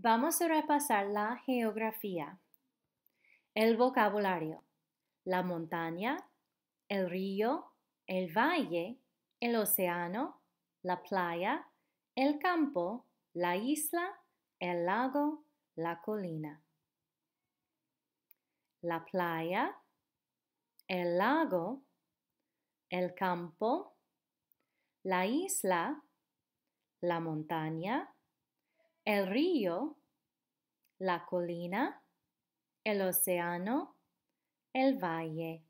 Vamos a repasar la geografía, el vocabulario, la montaña, el río, el valle, el océano, la playa, el campo, la isla, el lago, la colina. La playa, el lago, el campo, la isla, la montaña, el río, la colina, el océano, el valle.